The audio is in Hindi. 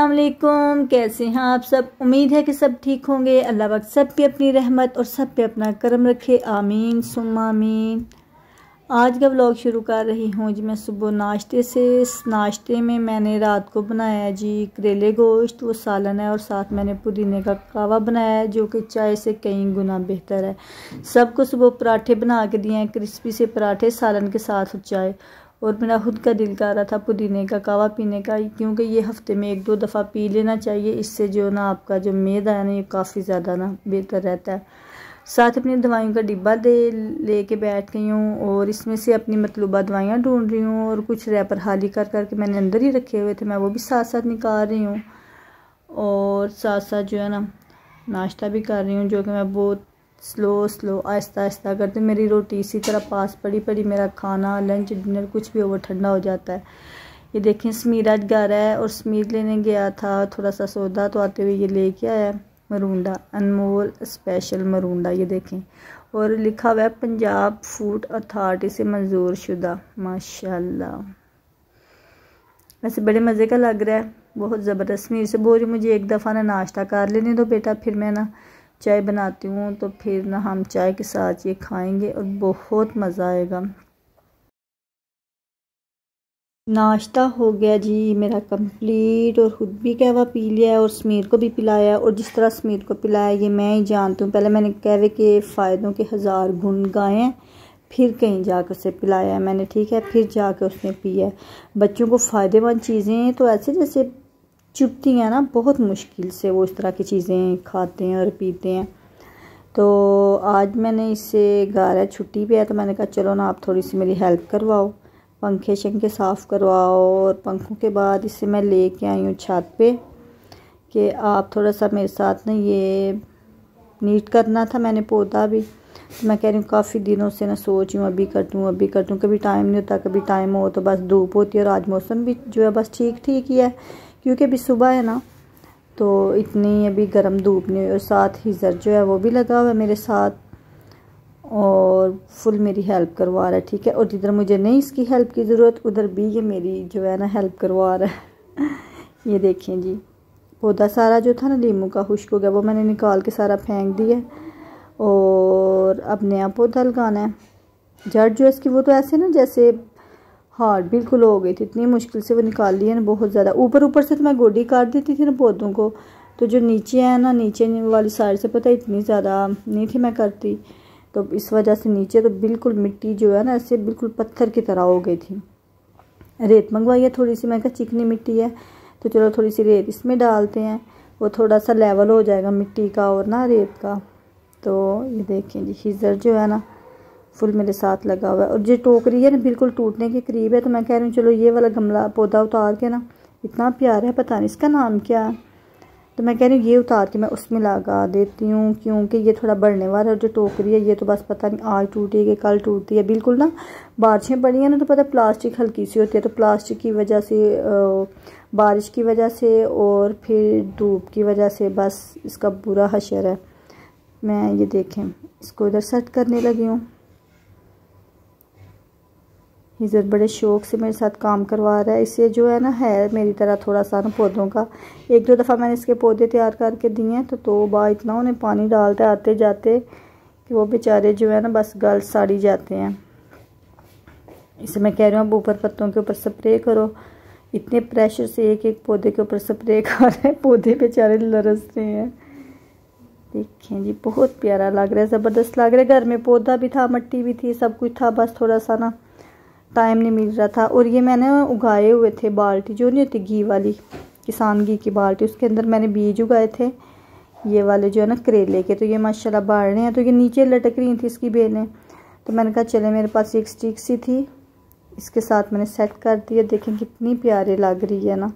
अल्लाम कैसे हैं आप सब उम्मीद है कि सब ठीक होंगे अल्लाह वक्त सब पे अपनी रहमत और सब पे अपना करम रखे आमीन सुम आमीन आज का ब्लॉग शुरू कर रही हूँ जी मैं सुबह नाश्ते से नाश्ते में मैंने रात को बनाया जी करेले गोश्त वो सालन है और साथ मैंने पुदीने का कावा बनाया है जो कि चाय से कई गुना बेहतर है सबको सुबह पराठे बना के दिए हैं क्रिस्पी से पराठे सालन के साथ चाय और मेरा खुद का दिल कर रहा था पुदीने का कावा पीने का क्योंकि ये हफ्ते में एक दो दफ़ा पी लेना चाहिए इससे जो ना आपका जो मैदा है ना ये काफ़ी ज़्यादा ना बेहतर रहता है साथ अपनी दवाइयों का डिब्बा दे लेके बैठ गई हूँ और इसमें से अपनी मतलूबा दवाइयाँ ढूंढ रही हूँ और कुछ रैपर हाली कर करके मैंने अंदर ही रखे हुए थे मैं वो भी साथ साथ निकाल रही हूँ और साथ साथ जो है ना नाश्ता भी कर रही हूँ जो कि मैं बहुत स्लो स्लो आहिस्ता आहिस्ता करते मेरी रोटी इसी तरह पास पड़ी पड़ी मेरा खाना लंच डिनर कुछ भी हो वो ठंडा हो जाता है ये देखें समीर आज घर है और समीर लेने गया था थोड़ा सा सौदा तो आते हुए ये लेके आया मरूंडा अनमोल स्पेशल मरूंडा ये देखें और लिखा हुआ है पंजाब फूड अथॉरिटी से मंजूर शुदा माशाल्लाह वैसे बड़े मज़े का लग रहा है बहुत ज़बरदस्त मेरे से बोल रही मुझे एक दफ़ा ना नाश्ता कर लेने दो बेटा फिर मैं ना चाय बनाती हूँ तो फिर ना हम चाय के साथ ये खाएंगे और बहुत मज़ा आएगा नाश्ता हो गया जी मेरा कंप्लीट और ख़ुद भी कहवा पी लिया और समीर को भी पिलाया और जिस तरह समीर को पिलाया ये मैं ही जानती हूँ पहले मैंने कहवे के फ़ायदों के हज़ार गुण गाए हैं फिर कहीं जाकर उसे पिलाया मैंने ठीक है फिर जाकर उसने पिया बच्चों को फ़ायदेमंद चीज़ें तो ऐसे जैसे चुपती हैं ना बहुत मुश्किल से वो इस तरह की चीज़ें खाते हैं और पीते हैं तो आज मैंने इससे है छुट्टी पे है तो मैंने कहा चलो ना आप थोड़ी सी मेरी हेल्प करवाओ पंखे शंखे साफ़ करवाओ और पंखों के बाद इसे मैं ले कर आई हूँ छत पे कि आप थोड़ा सा मेरे साथ ना ये नीट करना था मैंने पौधा भी तो मैं कह रही हूँ काफ़ी दिनों से ना सोच हूँ अभी कटूँ अभी कटूँ कभी टाइम नहीं होता कभी टाइम हो तो बस धूप होती है और आज मौसम भी जो है बस ठीक ठीक ही है क्योंकि अभी सुबह है ना तो इतनी अभी गर्म धूप नहीं हुई और साथ ही जर जो है वो भी लगा हुआ है मेरे साथ और फुल मेरी हेल्प करवा रहा है ठीक है और जिधर मुझे नहीं इसकी हेल्प की ज़रूरत उधर भी ये मेरी जो है ना हेल्प करवा रहा है ये देखें जी पौधा सारा जो था ना लीमू का खुश्क हो गया वो मैंने निकाल के सारा फेंक दिया और अब नया पौधा लगाना है जड़ जो है इसकी वो तो ऐसे ना जैसे हार्ड बिल्कुल हो गई थी इतनी मुश्किल से वो निकाल लिया ना बहुत ज़्यादा ऊपर ऊपर से तो मैं गोडी काट देती थी ना पौधों को तो जो नीचे है ना नीचे वाली साइड से पता इतनी ज़्यादा नहीं थी मैं करती तो इस वजह से नीचे तो बिल्कुल मिट्टी जो है ना ऐसे बिल्कुल पत्थर की तरह हो गई थी रेत मंगवाई है थोड़ी सी मैं कहा चिकनी मिट्टी है तो चलो थोड़ी सी रेत इसमें डालते हैं वो थोड़ा सा लेवल हो जाएगा मिट्टी का और ना रेत का तो ये देखें जी खीजर जो है ना फुल मेरे साथ लगा हुआ है और जो टोकरी है ना बिल्कुल टूटने के करीब है तो मैं कह रही हूँ चलो ये वाला गमला पौधा उतार के ना इतना प्यारा है पता नहीं इसका नाम क्या है तो मैं कह रही हूँ ये उतार के मैं उसमें लगा देती हूँ क्योंकि ये थोड़ा बढ़ने वाला है और जो टोकरी है ये तो बस पता नहीं आज टूटी है कल टूटती है बिल्कुल ना बारिशें पड़ी हैं ना तो पता प्लास्टिक हल्की सी होती है तो प्लास्टिक की वजह से बारिश की वजह से और फिर धूप की वजह से बस इसका बुरा हशर है मैं ये देखें इसको इधर सेट करने लगी हूँ इज़्ज़त बड़े शौक़ से मेरे साथ काम करवा रहा है इसे जो है ना है मेरी तरह थोड़ा सा ना पौधों का एक दो दफ़ा मैंने इसके पौधे तैयार करके दिए हैं तो बा इतना उन्हें पानी डालते आते जाते कि वो बेचारे जो है ना बस गल साड़ी जाते हैं इसे मैं कह रही हूँ अब ऊपर पत्तों के ऊपर स्प्रे करो इतने प्रेशर से एक एक पौधे के ऊपर स्प्रे कर रहे हैं पौधे बेचारे लरस रहे हैं देखें जी बहुत प्यारा लग रहा है ज़बरदस्त लग रहा है घर में पौधा भी था मट्टी भी थी सब कुछ था बस थोड़ा सा ना टाइम नहीं मिल रहा था और ये मैंने उगाए हुए थे बाल्टी जो नहीं होती घी वाली किसान घी की बाल्टी उसके अंदर मैंने बीज उगाए थे ये वाले जो है ना करेले के तो ये माशाल्लाह बाढ़ रहे हैं तो ये नीचे लटक रही थी इसकी बेलें तो मैंने कहा चले मेरे पास एक स्टिक सी थी इसके साथ मैंने सेट कर दिया देखें कितनी प्यारी लग रही है ना